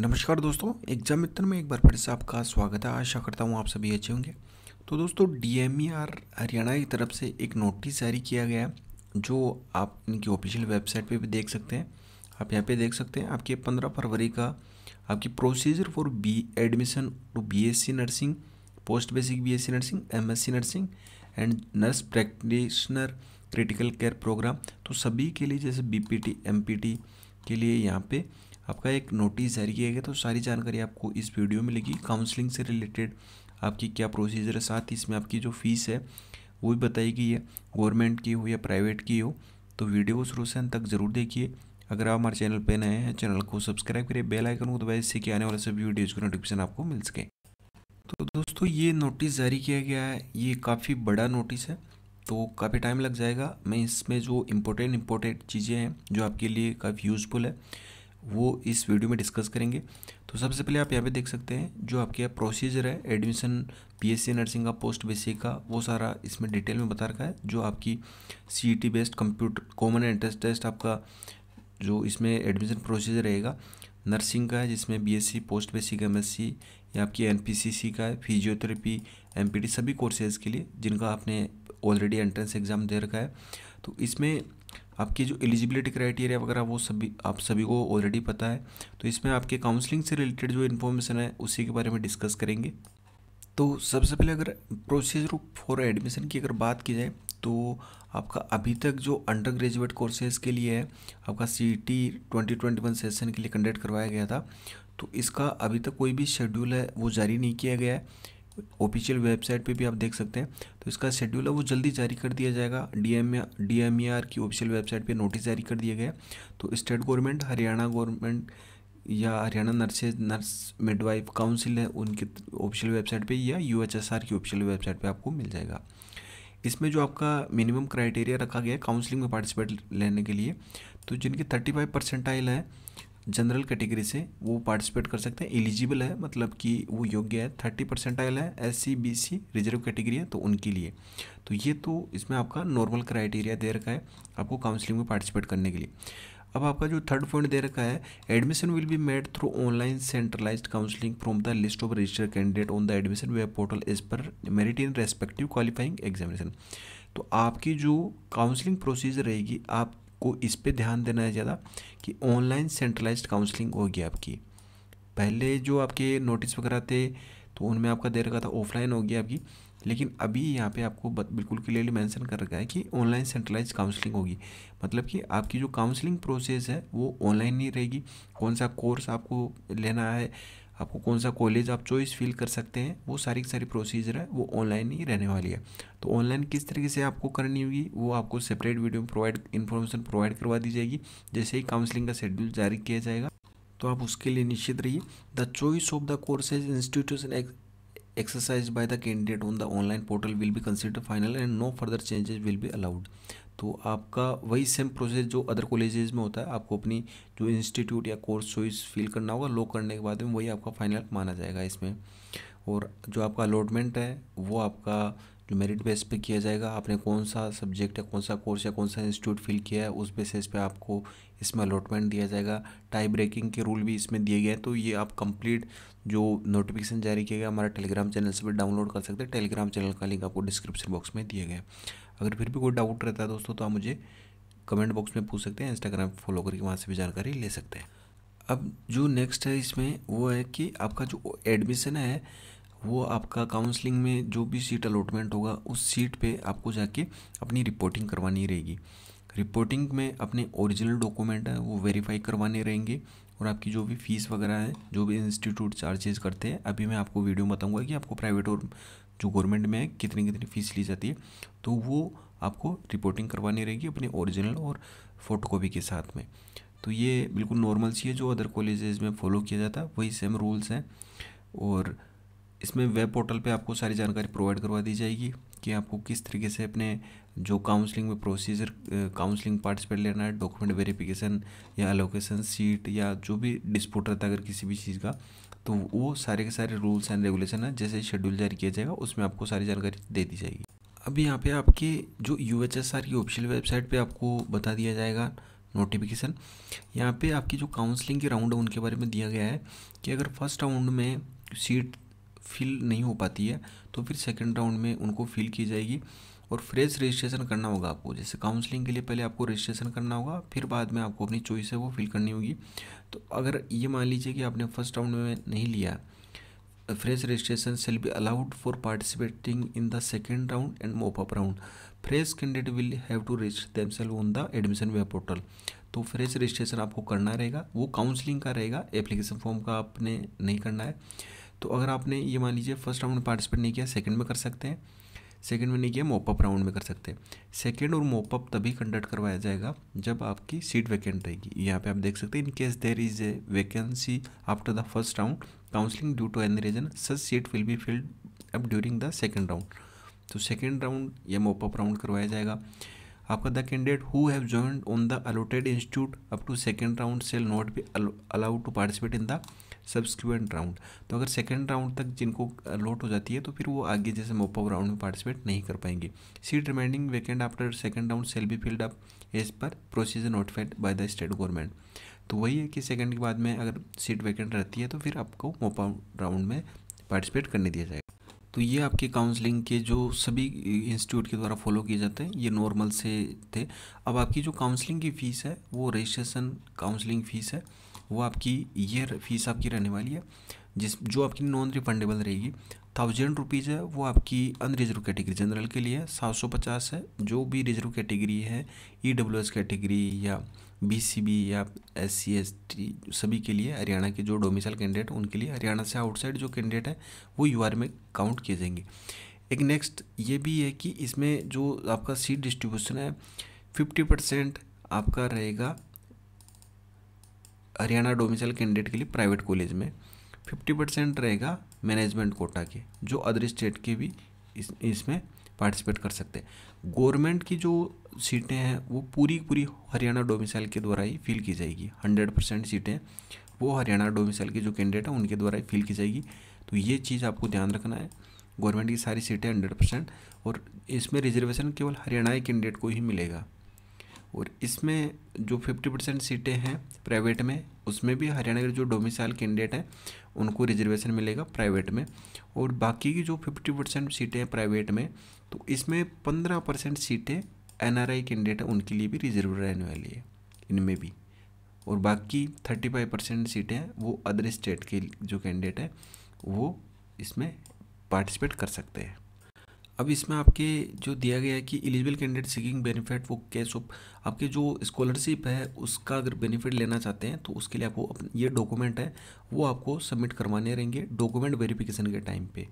नमस्कार दोस्तों एग्जाम मित्र में एक बार फिर से आपका स्वागत है आशा करता हूँ आप सभी अच्छे होंगे तो दोस्तों आर e हरियाणा की तरफ से एक नोटिस जारी किया गया है जो आप इनकी ऑफिशियल वेबसाइट पे भी देख सकते हैं आप यहाँ पे देख सकते हैं आपके पंद्रह फरवरी का आपकी procedure for B admission to B nursing post basic B nursing M nursing and nurse practitioner critical care programme तो सभी के लिए जैसे बी पी के लिए यहाँ पे आपका एक नोटिस जारी किया गया तो सारी जानकारी आपको इस वीडियो में मिलेगी काउंसलिंग से रिलेटेड आपकी क्या प्रोसीजर है साथ ही इसमें आपकी जो फ़ीस है वो भी बताई गई है गवर्नमेंट की हो या प्राइवेट की हो तो वीडियो शुरू से अंत तक ज़रूर देखिए अगर आप हमारे चैनल पर नए हैं चैनल को सब्सक्राइब करिए बेल आइकन को दबाए इससे कि आने वाले सभी वीडियोज़ को नोटिफिकेशन आपको मिल सके तो दोस्तों ये नोटिस जारी किया गया है ये काफ़ी बड़ा नोटिस है तो काफ़ी टाइम लग जाएगा मैं इसमें जो इम्पोर्टेंट इम्पोर्टेंट चीज़ें हैं जो आपके लिए काफ़ी यूज़फुल है वो इस वीडियो में डिस्कस करेंगे तो सबसे पहले आप यहाँ पे देख सकते हैं जो आपके यहाँ प्रोसीजर है एडमिशन पीएससी नर्सिंग का पोस्ट बेसिक का वो सारा इसमें डिटेल में बता रखा है जो आपकी CET based computer common entrance test आपका जो इसमें एडमिशन प्रोसीजर रहेगा नर्सिंग का है जिसमें बी पोस्ट बेसिक एम या आपकी एन का है फिजियोथेरेपी एम सभी कोर्सेज़ के लिए जिनका आपने ऑलरेडी एंट्रेंस एग्ज़ाम दे रखा है तो इसमें आपकी जो एलिजिबिलिटी क्राइटेरिया वगैरह वो सभी आप सभी को ऑलरेडी पता है तो इसमें आपके काउंसलिंग से रिलेटेड जो इन्फॉर्मेशन है उसी के बारे में डिस्कस करेंगे तो सबसे पहले अगर प्रोसीजर फॉर एडमिशन की अगर बात की जाए तो आपका अभी तक जो अंडर ग्रेजुएट कोर्सेज़ के लिए है आपका C T twenty twenty one session के लिए कंडक्ट करवाया गया था तो इसका अभी तक कोई भी शेड्यूल है वो जारी नहीं किया गया है ऑफिशियल वेबसाइट पे भी आप देख सकते हैं तो इसका शेड्यूल है वो जल्दी जारी कर दिया जाएगा D M D M E R की ऑफिशियल वेबसाइट पे नोटिस जारी कर दिया गया तो स्टेट गवर्नमेंट हरियाणा गवर्नमेंट या Haryana nurses nurse midwife council है उनकी ऑफिशियल वेबसाइट पे या यू एच एस आर की ऑफिशियल वेबसाइट पे आपको मिल जाएगा इसमें जो आपका मिनिमम क्राइटेरिया रखा गया है काउंसिलिंग में पार्टिसिपेट लेने के लिए तो जिनके थर्टी फाइव परसेंटाइल है जनरल कैटेगरी से वो पार्टिसिपेट कर सकते हैं एलिजिबल है मतलब कि वो योग्य है थर्टी परसेंट आयल है S C B C reserve category है तो उनके लिए तो ये तो इसमें आपका नॉर्मल क्राइटेरिया दे रखा है आपको काउंसलिंग में पार्टिसिपेट करने के लिए अब आपका जो थर्ड पॉइंट दे रखा है admission will be made through online centralised counselling from the list of registered candidate on the admission web portal is per merit in respective qualifying examination तो आपकी जो काउंसलिंग प्रोसीजर रहेगी आप को इस पर ध्यान देना है ज़्यादा कि ऑनलाइन सेंट्रलाइज काउंसलिंग होगी आपकी पहले जो आपके नोटिस वगैरह थे तो उनमें आपका दे रखा था ऑफलाइन होगी आपकी लेकिन अभी यहाँ पे आपको बिल्कुल क्लियरली मेंशन कर रखा है कि ऑनलाइन सेंट्रलाइज काउंसलिंग होगी मतलब कि आपकी जो काउंसलिंग प्रोसेस है वो ऑनलाइन नहीं रहेगी कौन सा कोर्स आपको लेना है आपको कौन सा कॉलेज आप चॉइस फील कर सकते हैं वो सारी की सारी प्रोसीजर है वो ऑनलाइन ही रहने वाली है तो ऑनलाइन किस तरीके से आपको करनी होगी वो आपको सेपरेट वीडियो में प्रोवाइड इन्फॉर्मेशन प्रोवाइड करवा दी जाएगी जैसे ही काउंसलिंग का शेड्यूल जारी किया जाएगा तो आप उसके लिए निश्चित रहिए the choice of the courses institution exercise by the candidate on the online portal will be consider final and no further changes will be allowed तो आपका वही सेम प्रोसेस जो अदर कॉलेजेस में होता है आपको अपनी जो इंस्टीट्यूट या कोर्स चॉइस फिल करना होगा लो करने के बाद में वही आपका फाइनल माना जाएगा इसमें और जो आपका अलॉटमेंट है वो आपका जो मेरिट बेस पे किया जाएगा आपने कौन सा सब्जेक्ट या कौन सा कोर्स या कौन सा इंस्टीट्यूट फिल किया है उस बेसिस पे आपको इसमें अलॉटमेंट दिया जाएगा टाई ब्रेकिंग के रूल भी इसमें दिए गए हैं तो ये आप कंप्लीट जो नोटिफिकेशन जारी किया गया हमारा टेलीग्राम चैनल से भी डाउनलोड कर सकते हैं टेलीग्राम चैनल का लिंक आपको डिस्क्रिप्शन बॉक्स में दिए गए अगर फिर भी कोई डाउट रहता है दोस्तों तो आप मुझे कमेंट बॉक्स में पूछ सकते हैं इंस्टाग्राम फॉलो करके वहाँ से भी जानकारी ले सकते हैं अब जो नेक्स्ट है इसमें वो है कि आपका जो एडमिशन है वो आपका काउंसलिंग में जो भी सीट अलॉटमेंट होगा उस सीट पे आपको जाके अपनी रिपोर्टिंग करवानी रहेगी रिपोर्टिंग में अपने ओरिजिनल डॉक्यूमेंट हैं वो वेरीफाई करवाने रहेंगे और आपकी जो भी फीस वगैरह है जो भी इंस्टीट्यूट चार्जेस करते हैं अभी मैं आपको वीडियो बताऊंगा कि आपको प्राइवेट और जो गवर्नमेंट में है कितनी कितनी फ़ीस ली जाती है तो वो आपको रिपोर्टिंग करवानी रहेगी अपने ओरिजिनल और फोटोकॉपी के साथ में तो ये बिल्कुल नॉर्मल सी है जो अदर कॉलेजेस में फॉलो किया जाता है वही सेम रूल्स हैं और इसमें वेब पोर्टल पे आपको सारी जानकारी प्रोवाइड करवा दी जाएगी कि आपको किस तरीके से अपने जो काउंसलिंग में प्रोसीजर काउंसलिंग पार्टिसिपेट लेना है डॉक्यूमेंट वेरिफिकेशन या अलोकेशन सीट या जो भी डिस्प्यूट रहता है अगर किसी भी चीज़ का तो वो सारे के सारे रूल्स एंड रेगुलेशन है जैसे शेड्यूल जारी किया जाएगा उसमें आपको सारी जानकारी दे दी जाएगी अब यहाँ पे आपके जो यू एच एस आर की ऑफिशियल वेबसाइट पे आपको बता दिया जाएगा नोटिफिकेशन यहाँ पे आपकी जो काउंसलिंग के राउंड है उनके बारे में दिया गया है कि अगर फर्स्ट राउंड में सीट फिल नहीं हो पाती है तो फिर सेकेंड राउंड में उनको फिल की जाएगी और फ्रेश रजिस्ट्रेशन करना होगा आपको जैसे काउंसलिंग के लिए पहले आपको रजिस्ट्रेशन करना होगा फिर बाद में आपको अपनी चॉइस है वो फिल करनी होगी तो अगर ये मान लीजिए कि आपने फर्स्ट राउंड में नहीं लिया fresh registration shall be allowed for participating in the second round and mop up round fresh candidate will have to register themselves on the admission web portal तो फ्रेश रजिस्ट्रेशन आपको करना रहेगा वो counselling का रहेगा application form का आपने नहीं करना है तो अगर आपने ये मान लीजिए फर्स्ट राउंड में पार्टिसिपेट नहीं किया सेकेंड में कर सकते हैं सेकेंड में नहीं किया मोपअप राउंड में कर सकते हैं सेकेंड और मोपअप तभी कंडक्ट करवाया जाएगा जब आपकी सीट वैकेंट रहेगी यहाँ पे आप देख सकते हैं in case there is a vacancy after the first round counselling due to any reason such seat will be filled up during the second round तो सेकेंड राउंड या मोपअप राउंड करवाया जाएगा आपका the candidate who have joined on the allotted institute up to second round shall not be allowed to participate in the subsequent round तो अगर second round तक जिनको allot हो जाती है तो फिर वो आगे जैसे मोपअप राउंड में पार्टिसिपेट नहीं कर पाएंगे seat remaining vacant after second round shall be filled up as per procedure notified by the state government तो वही है कि सेकेंड के बाद में अगर सीट वैकेंट रहती है तो फिर आपको मोपअप राउंड में पार्टिसिपेट करने दिया जाएगा तो ये आपके काउंसलिंग के जो सभी इंस्टीट्यूट के द्वारा फॉलो किए जाते हैं ये नॉर्मल से थे अब आपकी जो काउंसलिंग की फ़ीस है वो रजिस्ट्रेशन काउंसलिंग फ़ीस है वो आपकी ईयर फीस आपकी रहने वाली है जिस जो आपकी नॉन रिफंडेबल रहेगी थाउजेंड रुपीज़ है वो आपकी अनरिजर्व कैटेगरी जनरल के लिए सात सौ पचास है जो भी रिजर्व कैटेगरी है ई डब्ल्यू एस कैटेगरी या बी सी बी या एस सी एस टी सभी के लिए हरियाणा के जो डोमिसाइल कैंडिडेट उनके लिए हरियाणा से आउटसाइड जो कैंडिडेट है वो यू आर में काउंट किए जाएंगे एक नेक्स्ट ये भी है कि इसमें जो आपका सीट डिस्ट्रीब्यूशन है फिफ्टी परसेंट आपका रहेगा हरियाणा डोमिसल कैंडिडेट के लिए प्राइवेट कॉलेज में फिफ्टी परसेंट रहेगा मैनेजमेंट कोटा के जो अदर स्टेट के भी इस इसमें पार्टिसिपेट कर सकते हैं गवर्नमेंट की जो सीटें हैं वो पूरी पूरी हरियाणा डोमिसाइल के द्वारा ही फिल की जाएगी हंड्रेड परसेंट सीटें वो हरियाणा डोमिसाइल के जो कैंडिडेट हैं उनके द्वारा ही फिल की जाएगी तो ये चीज़ आपको ध्यान रखना है गवर्नमेंट की सारी सीटें हंड्रेड परसेंट और इसमें रिजर्वेशन केवल हरियाणा के कैंडिडेट को ही मिलेगा और इसमें जो फिफ्टी परसेंट सीटें हैं प्राइवेट में उसमें भी हरियाणा के जो डोमिसाइल कैंडिडेट हैं उनको रिजर्वेशन मिलेगा प्राइवेट में और बाकी की जो फिफ्टी परसेंट सीटें हैं प्राइवेट में तो इसमें पंद्रह परसेंट सीटें एन आर आई कैंडिडेट हैं उनके लिए भी रिजर्व रहने वाली है इनमें भी और बाकी थर्टी फाइव परसेंट सीटें हैं वो अदर स्टेट के जो कैंडिडेट हैं वो इसमें पार्टिसिपेट कर सकते हैं अब इसमें आपके जो दिया गया है कि एलिजिबल कैंडिडेट सीकिंग बेनिफिट वो कैश ऑफ आपके जो स्कॉलरशिप है उसका अगर बेनिफिट लेना चाहते हैं तो उसके लिए आपको ये डॉक्यूमेंट है वो आपको सबमिट करवाने रहेंगे डॉक्यूमेंट वेरिफिकेशन के टाइम पे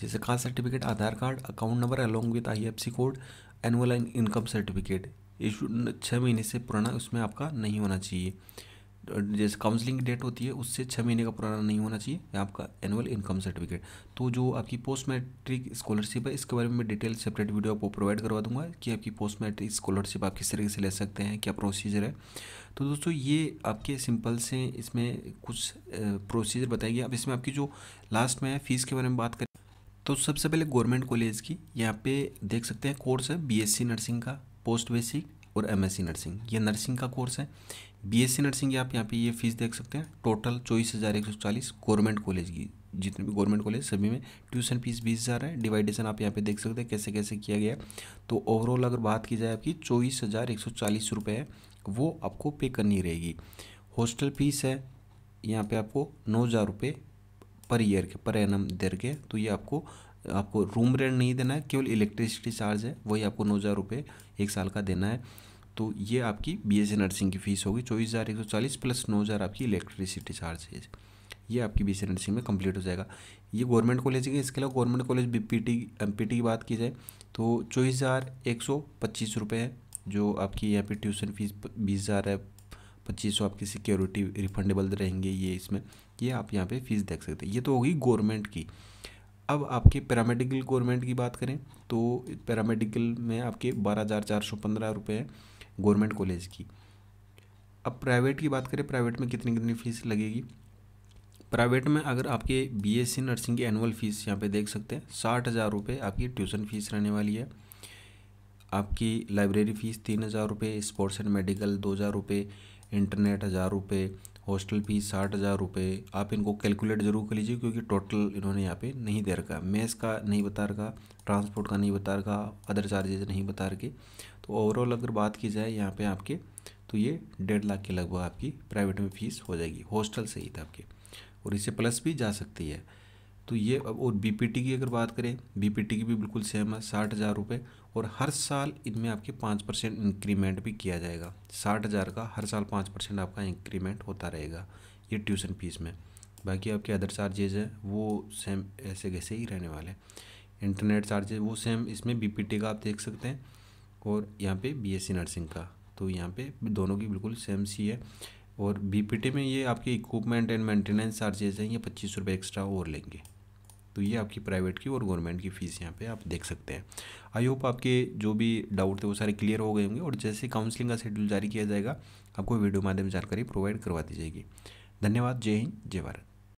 जैसे caste certificate Aadhaar card account number along with I code annual income certificate issue छः महीने से पुराना उसमें आपका नहीं होना चाहिए जैसे काउंसलिंग डेट होती है उससे छः महीने का पुराना नहीं होना चाहिए आपका एनुअल इनकम सर्टिफिकेट तो जो आपकी पोस्ट मैट्रिक स्कॉलरशिप है इसके बारे में मैं डिटेल सेपरेट वीडियो आपको प्रोवाइड करवा दूंगा कि आपकी पोस्ट मैट्रिक स्कॉलरशिप आप किस तरीके से ले सकते हैं क्या प्रोसीजर है तो दोस्तों ये आपके सिंपल से इसमें कुछ प्रोसीजर बताएंगे अब इसमें आपकी जो लास्ट में है फीस के बारे में बात करें तो सबसे पहले गवर्नमेंट कॉलेज की यहाँ पे देख सकते हैं कोर्स है बी नर्सिंग का पोस्ट बेसिक और एमएससी नर्सिंग ये नर्सिंग का कोर्स है बीएससी नर्सिंग की आप यहाँ पे ये फीस देख सकते हैं टोटल चौबीस हज़ार एक सौ चालीस गवर्नमेंट कॉलेज की जितने भी गवर्नमेंट कॉलेज सभी में ट्यूशन फीस बीस हज़ार है डिवाइडेशन आप यहाँ पे देख सकते हैं कैसे कैसे किया गया तो ओवरऑल अगर बात की जाए आपकी चौबीस हज़ार एक सौ चालीस रुपये है वो आपको पे करनी रहेगी हॉस्टल फीस है यहाँ पे आपको नौ हज़ार रुपये पर ईयर के पर एनम देर के तो ये आपको आपको रूम रेंट नहीं देना है केवल इलेक्ट्रिसिटी चार्ज है वही आपको नौ हज़ार रुपये एक साल का देना है तो ये आपकी बीएससी नर्सिंग की फ़ीस होगी चौबीस हज़ार एक सौ चालीस प्लस नौ हज़ार आपकी इलेक्ट्रिसिटी चार्जेज ये आपकी बीएससी नर्सिंग में कंप्लीट हो जाएगा ये गवर्नमेंट कॉलेज है इसके अलावा गवर्नमेंट कॉलेज बीपीटी एमपीटी की बात की जाए तो चौबीस हज़ार एक सौ पच्चीस रुपये है जो आपकी यहाँ पर ट्यूशन फीस बीस हज़ार है पच्चीस सौ आपकी सिक्योरिटी रिफंडेबल रहेंगे ये इसमें ये आप यहाँ पर फीस देख सकते हैं ये तो होगी गवर्नमेंट की अब आपके पैरामेडिकल गवर्नमेंट की बात करें तो पैरामेडिकल में आपके बारह हज़ार चार सौ पंद्रह रुपये हैं गवर्नमेंट कॉलेज की अब प्राइवेट की बात करें प्राइवेट में कितनी कितनी फ़ीस लगेगी प्राइवेट में अगर आपके बीएससी नर्सिंग की एनुअल फ़ीस यहाँ पे देख सकते हैं साठ हज़ार रुपये आपकी ट्यूशन फ़ीस रहने वाली है आपकी लाइब्रेरी फ़ीस तीन हज़ार रुपये स्पोर्ट्स एंड मेडिकल दो हज़ार रुपये इंटरनेट हज़ार रुपये हॉस्टल फीस साठ हज़ार रुपये आप इनको कैलकुलेट ज़रूर कर लीजिए क्योंकि टोटल इन्होंने यहाँ पे नहीं दे रखा मेस का नहीं बता रखा ट्रांसपोर्ट का नहीं बता रखा अदर चार्जेज नहीं बता रखे तो ओवरऑल अगर बात की जाए यहाँ पे आपके तो ये डेढ़ लाख के लगभग आपकी प्राइवेट में फ़ीस हो जाएगी हॉस्टल से ही था आपके और इसे प्लस भी जा सकती है तो ये अब और बी की अगर बात करें बी की भी बिल्कुल सेम है साठ हज़ार रुपये और हर साल इनमें आपके पाँच परसेंट इंक्रीमेंट भी किया जाएगा साठ हज़ार का हर साल पाँच परसेंट आपका इंक्रीमेंट होता रहेगा ये ट्यूशन फीस में बाकी आपके अदर चार्जेज हैं वो सेम ऐसे कैसे ही रहने वाले हैं इंटरनेट चार्जेज वो सेम इसमें बी का आप देख सकते हैं और यहाँ पे बीएससी नर्सिंग का तो यहाँ पे दोनों की बिल्कुल सेम सी है और बीपीटी में ये आपके इक्विपमेंट एंड मेंटेनेंस चार्जेज हैं ये पच्चीस रुपये एक्स्ट्रा और लेंगे तो ये आपकी प्राइवेट की और गवर्नमेंट की फ़ीस यहाँ पे आप देख सकते हैं आई होप आपके जो भी डाउट थे वो सारे क्लियर हो गए होंगे और जैसे काउंसलिंग का शेड्यूल जारी किया जाएगा आपको वीडियो माध्यम जानकारी प्रोवाइड करवा दी जाएगी धन्यवाद जय हिंद जय भारत